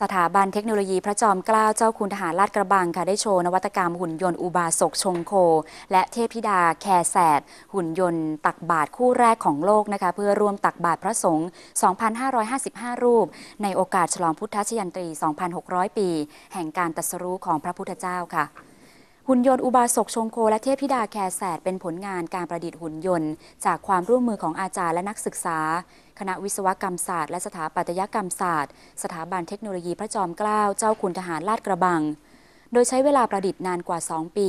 สถาบันเทคโนโลยีพระจอมเกล้าเจ้าคุณทหารลาดกระบังค่ะได้โชว์นวัตกรรมหุ่นยนต์อุบาสกชงโค และเทพธิดาแคแสดหุ่นยนต์ ตักบาตรคู่แรกของโลกนะคะ เพื่อร่วมตักบาตรพระสงฆ์ 2,555 รูป ในโอกาสฉลองพุทธชยันตรี 2,600 ปี แห่งการตรัสรู้ของพระพุทธเจ้าค่ะหุ่นยนต์อุบาสกชงโค และเทพธิดาแคแสด เป็นผลงานการประดิษฐ์หุ่นยนต์ จากความร่วมมือของอาจารย์และนักศึกษา คณะวิศวกรรมศาสตร์ และสถาปัตยกรรมศาสตร์ สถาบันเทคโนโลยีพระจอมเกล้าเจ้าคุณทหารลาดกระบัง โดยใช้เวลาประดิษฐ์นานกว่า 2 ปี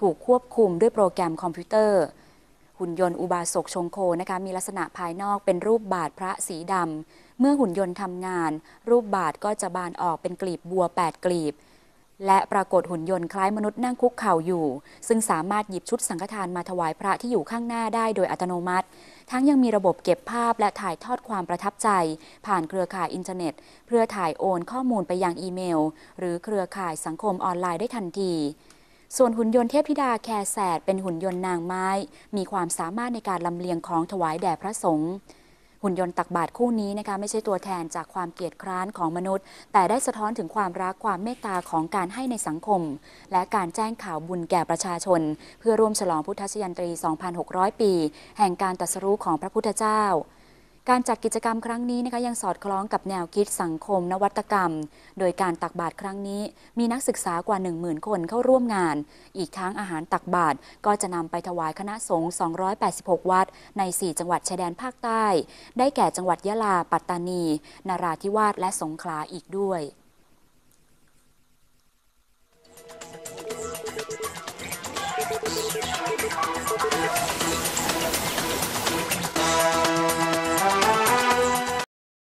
ถูกควบคุมด้วยโปรแกรมคอมพิวเตอร์ หุ่นยนต์อุบาสกชงโคนะคะมีลักษณะภายนอกเป็นรูปบาทพระสีดำเมื่อหุ่นยนต์ทำงาน รูปบาทก็จะบานออกเป็นกลีบบัว 8 กลีบและปรากฏหุ่นยนต์คล้ายมนุษย์นั่งคุกเข่าอยู่ ซึ่งสามารถหยิบชุดสังฆทานมาถวายพระที่อยู่ข้างหน้าได้โดยอัตโนมัติ ทั้งยังมีระบบเก็บภาพและถ่ายทอดความประทับใจ ผ่านเครือข่ายอินเทอร์เน็ต เพื่อถ่ายโอนข้อมูลไปยังอีเมล หรือเครือข่ายสังคมออนไลน์ได้ทันที ส่วนหุ่นยนต์เทพธิดาแคแสดเป็นหุ่นยนต์นางไม้ มีความสามารถในการลำเลียงของถวายแด่พระสงฆ์หุ่นยนต์ตักบาตรคู่นี้นะคะไม่ใช่ตัวแทนจากความเกียดคร้านของมนุษย์ แต่ได้สะท้อนถึงความรักความเมตตาของการให้ในสังคม และการแจ้งข่าวบุญแก่ประชาชน เพื่อร่วมฉลองพุทธชยันตรี 2600 ปี แห่งการตรัสรู้ของพระพุทธเจ้าการจัดกิจกรรมครั้งนี้นะคะยังสอดคล้องกับแนวคิดสังคม นวัตกรรม โดยการตักบาตรครั้งนี้มีนักศึกษากว่า10,000คนเข้าร่วมงาน อีกทั้งอาหารตักบาตรก็จะนำไปถวายคณะสงฆ์286 วัดใน 4 จังหวัดชายแดนภาคใต้ ได้แก่จังหวัดยะลา ปัตตานีนราธิวาสและสงขลาอีกด้วย